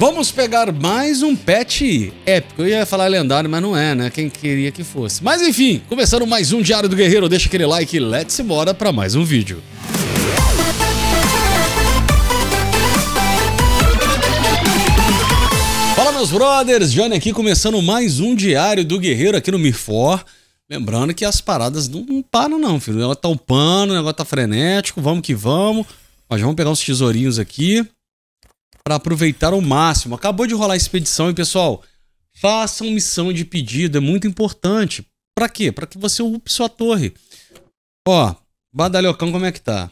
Vamos pegar mais um pet épico. Eu ia falar lendário, mas não é, né? Quem queria que fosse. Mas enfim, começando mais um Diário do Guerreiro, deixa aquele like e let's embora para mais um vídeo. Fala meus brothers, Johnny aqui começando mais um Diário do Guerreiro aqui no Mirfor. Lembrando que as paradas não, não param não, filho. O negócio tá upando, o negócio tá frenético, vamos que vamos. mas vamos pegar uns tesourinhos aqui para aproveitar ao máximo. Acabou de rolar a expedição e, pessoal, façam missão de pedido, é muito importante. Para quê? Para que você upe sua torre. Ó, Badalhocão, como é que tá?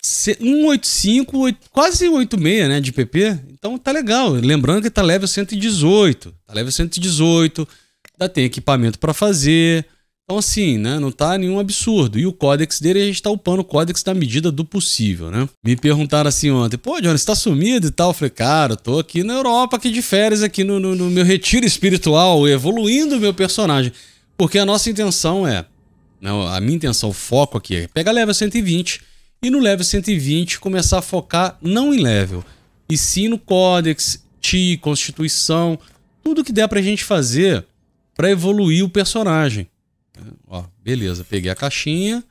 185, quase 86, né, de PP. Então tá legal. Lembrando que tá level 118. Tá level 118. Ainda tem equipamento para fazer. Então, assim, né, não está nenhum absurdo. E o códex dele, a gente está upando o códex na medida do possível, né? Me perguntaram assim ontem, pô, Johnny, você tá sumido e tal? Eu falei, cara, tô aqui na Europa, aqui de férias, aqui no, no, no meu retiro espiritual, evoluindo o meu personagem. Porque a nossa intenção é, não, né, a minha intenção, o foco aqui é pegar level 120 e no level 120 começar a focar não em level, e sim no códex, TI, constituição, tudo que der pra gente fazer para evoluir o personagem. Ó, beleza, peguei a caixinha.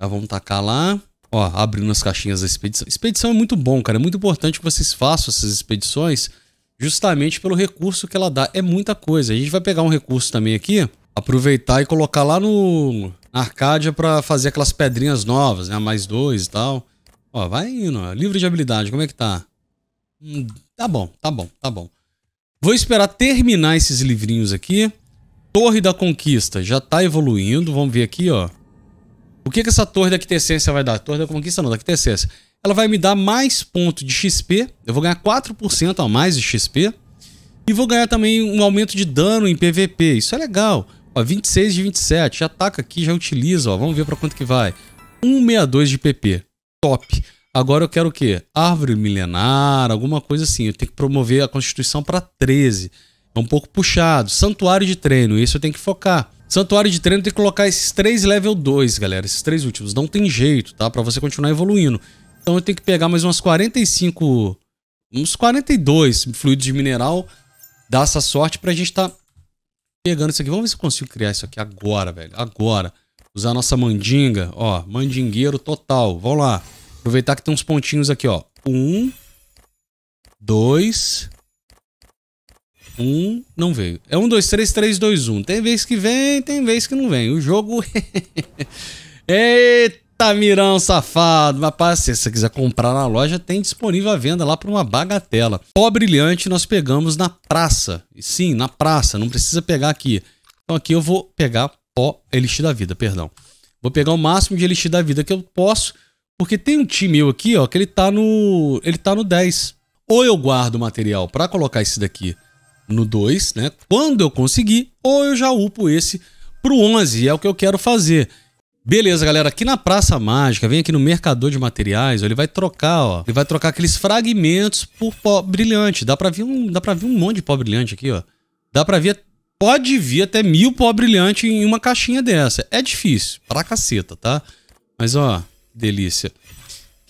Já vamos tacar lá. Ó, abrindo as caixinhas da expedição. Expedição é muito bom, cara. É muito importante que vocês façam essas expedições justamente pelo recurso que ela dá. É muita coisa. A gente vai pegar um recurso também aqui, aproveitar e colocar lá no na Arcádia para fazer aquelas pedrinhas novas, né? Mais dois e tal. Ó, vai indo. Ó. Livro de habilidade, como é que tá? Hum, tá bom, tá bom, tá bom. Vou esperar terminar esses livrinhos aqui. Torre da Conquista já tá evoluindo. Vamos ver aqui, ó. O que que essa torre da Quitessência vai dar? Torre da Conquista não, da Quitessência. Ela vai me dar mais ponto de XP. Eu vou ganhar 4% a mais de XP. E vou ganhar também um aumento de dano em PVP. Isso é legal. Ó, 26 de 27. Já ataca aqui, já utiliza. Ó. Vamos ver para quanto que vai. 162 de PP. Top. Agora eu quero o quê? Árvore milenar, alguma coisa assim. Eu tenho que promover a constituição para 13. É um pouco puxado. Santuário de treino, isso eu tenho que focar. Santuário de treino tem que colocar esses três level 2, galera. Esses três últimos. Não tem jeito, tá? Pra você continuar evoluindo. Então eu tenho que pegar mais umas 45... Uns 42 fluidos de mineral. Dar essa sorte pra gente tá pegando isso aqui. Vamos ver se eu consigo criar isso aqui agora, velho. Agora. Usar a nossa mandinga. Ó, mandingueiro total. Vamos lá. Aproveitar que tem uns pontinhos aqui, ó. Um. Dois. Um não veio. É um, dois, três, três, dois, um. Tem vez que vem, tem vez que não vem. O jogo. Eita, Mirão safado. Mas, parceiro, se você quiser comprar na loja, tem disponível a venda lá por uma bagatela. Pó brilhante nós pegamos na praça. Sim, na praça. Não precisa pegar aqui. Então aqui eu vou pegar pó elixir da vida, perdão. Vou pegar o máximo de elixir da vida que eu posso, porque tem um time meu aqui, ó, que ele tá no, ele tá no 10. Ou eu guardo o material para colocar esse daqui no 2, né? Quando eu conseguir, ou eu já upo esse pro 11, é o que eu quero fazer. Beleza, galera, aqui na Praça Mágica, vem aqui no mercador de materiais, ó, ele vai trocar, ó. Ele vai trocar aqueles fragmentos por pó brilhante. Dá pra ver um, dá pra ver um monte de pó brilhante aqui, ó. Dá pra ver, pode vir até mil pó brilhante em uma caixinha dessa. É difícil, pra caceta, tá? Mas, ó, delícia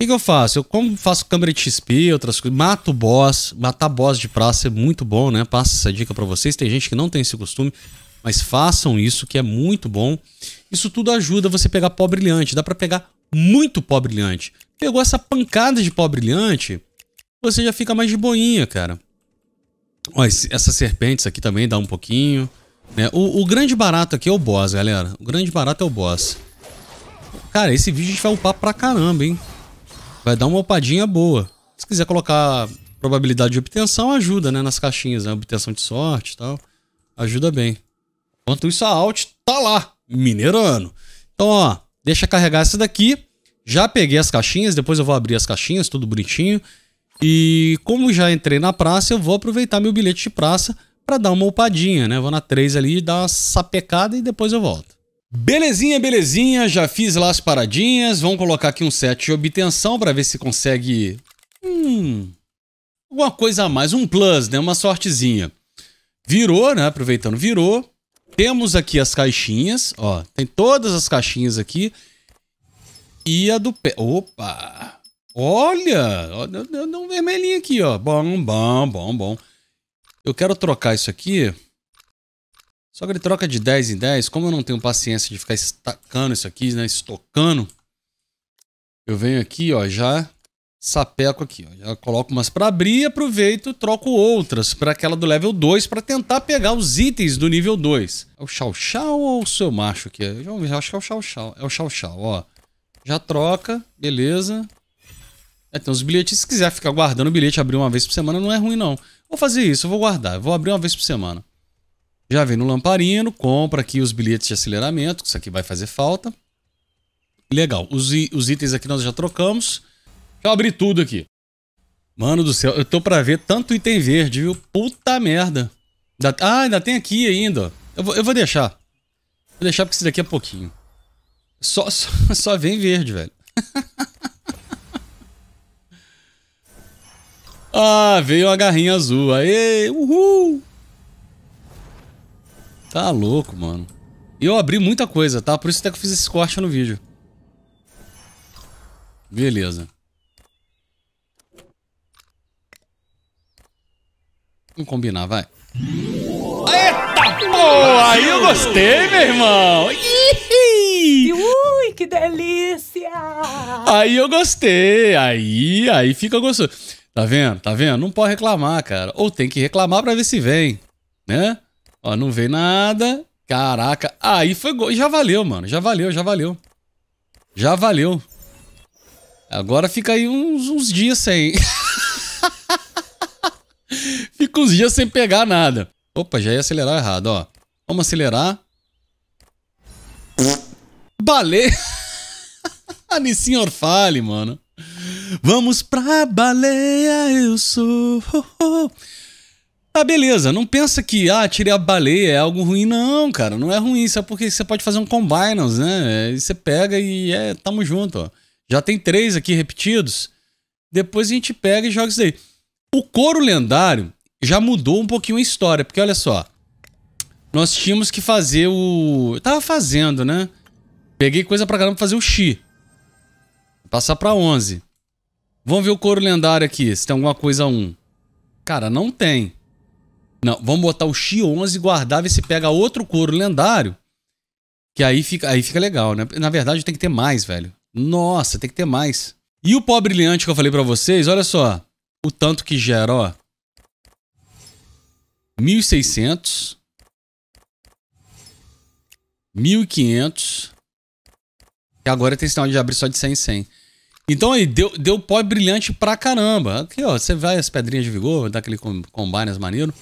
que, que eu faço? Eu como faço câmera de XP, outras coisas, mato boss, matar boss de praça é muito bom, né? Passa essa dica para vocês. Tem gente que não tem esse costume, mas façam isso que é muito bom. Isso tudo ajuda você pegar pó brilhante, dá para pegar muito pó brilhante. Pegou essa pancada de pó brilhante, você já fica mais de boinha, cara. Ó, essas serpentes aqui também dá um pouquinho. Né? O, o grande barato aqui é o boss, galera. O grande barato é o boss. Cara, esse vídeo a gente vai upar pra caramba, hein? vai dar uma opadinha boa. Se quiser colocar probabilidade de obtenção, ajuda, né? Nas caixinhas, né? Obtenção de sorte e tal. Ajuda bem. Enquanto isso, a Alt tá lá, minerando. Então, ó, deixa carregar essa daqui. Já peguei as caixinhas, depois eu vou abrir as caixinhas, tudo bonitinho. E como já entrei na praça, eu vou aproveitar meu bilhete de praça para dar uma upadinha, né? Vou na 3 ali, dar uma sapecada e depois eu volto. Belezinha, belezinha, já fiz lá as paradinhas, vamos colocar aqui um set de obtenção para ver se consegue hum, alguma coisa a mais, um plus, né, uma sortezinha. Virou, né, aproveitando, virou. Temos aqui as caixinhas, ó, tem todas as caixinhas aqui. E a do pé, opa, olha, deu um vermelhinho aqui, ó, bom, bom, bom, bom. Eu quero trocar isso aqui só que ele troca de 10 em 10. Como eu não tenho paciência de ficar estacando isso aqui, né? Estocando. Eu venho aqui, ó, já sapeco aqui, ó. Já coloco umas para abrir, aproveito, troco outras para aquela do level 2 para tentar pegar os itens do nível 2. É o chau chau ou o seu macho aqui? Eu acho que é o chau chau. É o chau chau, ó. Já troca, beleza. É, tem uns bilhetes, se quiser ficar guardando o bilhete, abrir uma vez por semana, não é ruim não. Vou fazer isso, eu vou guardar, eu vou abrir uma vez por semana. Já vem no Lamparino, compra aqui os bilhetes de aceleramento, que isso aqui vai fazer falta. Legal, os, os itens aqui nós já trocamos. Deixa eu abrir tudo aqui. Mano do céu, eu tô pra ver tanto item verde, viu? Puta merda. Ah, ainda tem aqui ainda. Eu vou, eu vou deixar. Vou deixar porque isso daqui é pouquinho. Só, só, só vem verde, velho. ah, veio a garrinha azul. Aê, uhul. Tá louco, mano. E eu abri muita coisa, tá? Por isso até que eu fiz esse corte no vídeo. Beleza. Vamos combinar, vai. Eita, pô! Aí eu gostei, meu irmão! Ihi! Ui, que delícia! Aí eu gostei, aí, aí fica gostoso. Tá vendo? Tá vendo? Não pode reclamar, cara. Ou tem que reclamar pra ver se vem, né? Ó, não veio nada. Caraca. Aí foi gol. já valeu, mano. Já valeu, já valeu. Já valeu. Agora fica aí uns, uns dias sem. fica uns dias sem pegar nada. Opa, já ia acelerar errado, ó. Vamos acelerar. Baleia. Ani orfale fale, mano. Vamos pra baleia, eu sou. Ah, beleza. Não pensa que, ah, tirei a baleia é algo ruim. Não, cara, não é ruim. Isso é porque você pode fazer um combinos, né? É, e você pega e é, tamo junto, ó. Já tem três aqui repetidos. Depois a gente pega e joga isso daí. O couro lendário já mudou um pouquinho a história, porque olha só. Nós tínhamos que fazer o. Eu tava fazendo, né? Peguei coisa pra caramba pra fazer o Xi. Passar pra 11. Vamos ver o couro lendário aqui, se tem alguma coisa a 1. Cara, não tem. Não, vamos botar o Xi 11 guardar, ver se pega outro couro lendário. Que aí fica, aí fica legal, né? Na verdade, tem que ter mais, velho. Nossa, tem que ter mais. E o pó brilhante que eu falei para vocês, olha só. O tanto que gera, ó. 1600. 1500. E agora tem sinal de abrir só de 100 em 100. Então aí, deu, deu pó brilhante pra caramba. Aqui, ó, você vai as pedrinhas de vigor, dá aquele combine maneiro.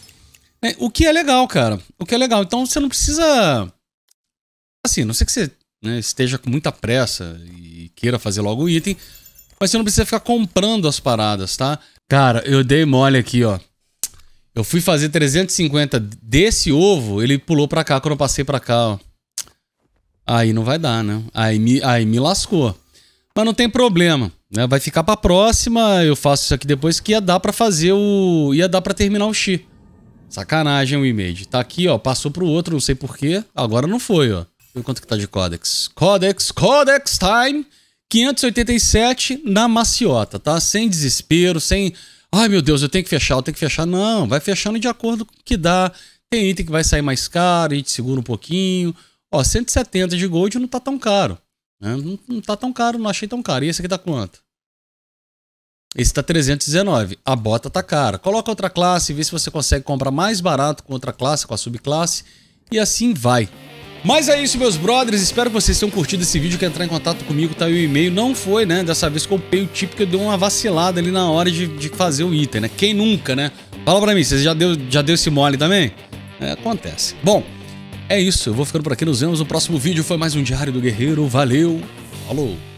É, o que é legal, cara. O que é legal. Então você não precisa. Assim, não sei que você né, esteja com muita pressa e queira fazer logo o item, mas você não precisa ficar comprando as paradas, tá? Cara, eu dei mole aqui, ó. Eu fui fazer 350 desse ovo, ele pulou pra cá quando eu passei pra cá, ó. Aí não vai dar, né? Aí me, aí me lascou. Mas não tem problema, né? Vai ficar pra próxima, eu faço isso aqui depois, que ia dar pra fazer o... ia dar pra terminar o X. Sacanagem o image. Tá aqui, ó. Passou pro outro, não sei porquê. Agora não foi, ó. Vê quanto que tá de Codex. Codex, Codex Time. 587 na maciota, tá? Sem desespero, sem... Ai, meu Deus, eu tenho que fechar, eu tenho que fechar. Não, vai fechando de acordo com o que dá. Tem item que vai sair mais caro, a gente segura um pouquinho. Ó, 170 de gold não tá tão caro. Né? Não, não tá tão caro, não achei tão caro. E esse aqui tá quanto? Esse tá 319. A bota tá cara. Coloca outra classe, vê se você consegue comprar mais barato com outra classe, com a subclasse. E assim vai. Mas é isso, meus brothers. Espero que vocês tenham curtido esse vídeo. Quer entrar em contato comigo, tá aí o e-mail. Não foi, né? Dessa vez comprei o tipo que eu dei uma vacilada ali na hora de, de fazer o item, né? Quem nunca, né? Fala pra mim, você já deu, já deu esse mole também? É, acontece. Bom, é isso. Eu vou ficando por aqui. Nos vemos no próximo vídeo. Foi mais um Diário do Guerreiro. Valeu. Falou.